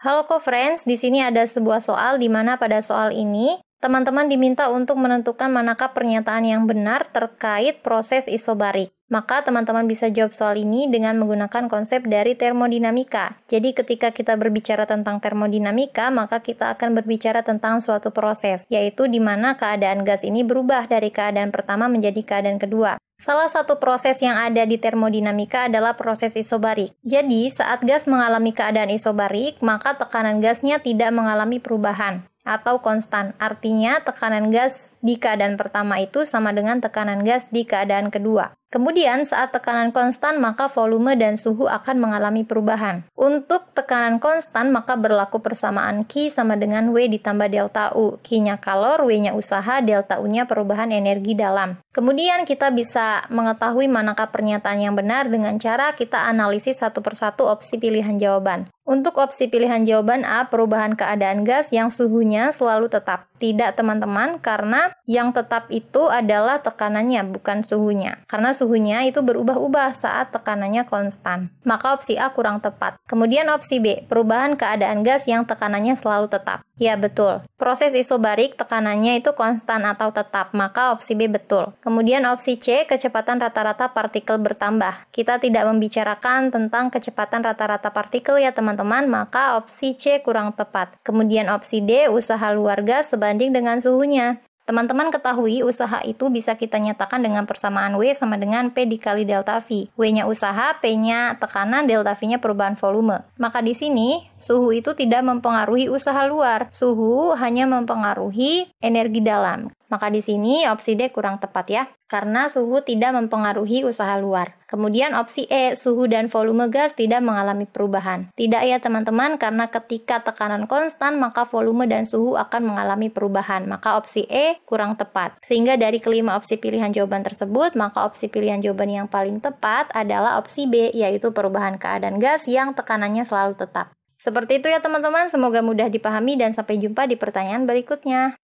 Halo co-friends, di sini ada sebuah soal di mana pada soal ini teman-teman diminta untuk menentukan manakah pernyataan yang benar terkait proses isobarik. Maka teman-teman bisa jawab soal ini dengan menggunakan konsep dari termodinamika. Jadi ketika kita berbicara tentang termodinamika, maka kita akan berbicara tentang suatu proses, yaitu di mana keadaan gas ini berubah dari keadaan pertama menjadi keadaan kedua. Salah satu proses yang ada di termodinamika adalah proses isobarik. Jadi, saat gas mengalami keadaan isobarik, maka tekanan gasnya tidak mengalami perubahan atau konstan. Artinya, tekanan gas di keadaan pertama itu sama dengan tekanan gas di keadaan kedua. Kemudian saat tekanan konstan maka volume dan suhu akan mengalami perubahan. Untuk tekanan konstan maka berlaku persamaan Q sama dengan W ditambah delta U. Q-nya kalor, W-nya usaha, delta U-nya perubahan energi dalam. Kemudian kita bisa mengetahui manakah pernyataan yang benar dengan cara kita analisis satu persatu opsi pilihan jawaban. Untuk opsi pilihan jawaban A, perubahan keadaan gas yang suhunya selalu tetap. Tidak, teman-teman, karena yang tetap itu adalah tekanannya, bukan suhunya. Karena suhunya itu berubah-ubah saat tekanannya konstan. Maka opsi A kurang tepat. Kemudian opsi B, perubahan keadaan gas yang tekanannya selalu tetap. Ya betul. Proses isobarik tekanannya itu konstan atau tetap, maka opsi B betul. Kemudian opsi C, kecepatan rata-rata partikel bertambah. Kita tidak membicarakan tentang kecepatan rata-rata partikel ya teman-teman, maka opsi C kurang tepat. Kemudian opsi D, usaha luar gas sebanding dengan suhunya. Teman-teman ketahui usaha itu bisa kita nyatakan dengan persamaan W sama dengan P dikali delta V. W-nya usaha, P-nya tekanan, delta V-nya perubahan volume. Maka di sini, suhu itu tidak mempengaruhi usaha luar. Suhu hanya mempengaruhi energi dalam. Maka di sini opsi D kurang tepat ya, karena suhu tidak mempengaruhi usaha luar. Kemudian opsi E, suhu dan volume gas tidak mengalami perubahan. Tidak ya teman-teman, karena ketika tekanan konstan maka volume dan suhu akan mengalami perubahan. Maka opsi E kurang tepat. Sehingga dari kelima opsi pilihan jawaban tersebut, maka opsi pilihan jawaban yang paling tepat adalah opsi B, yaitu perubahan keadaan gas yang tekanannya selalu tetap. Seperti itu ya teman-teman, semoga mudah dipahami dan sampai jumpa di pertanyaan berikutnya.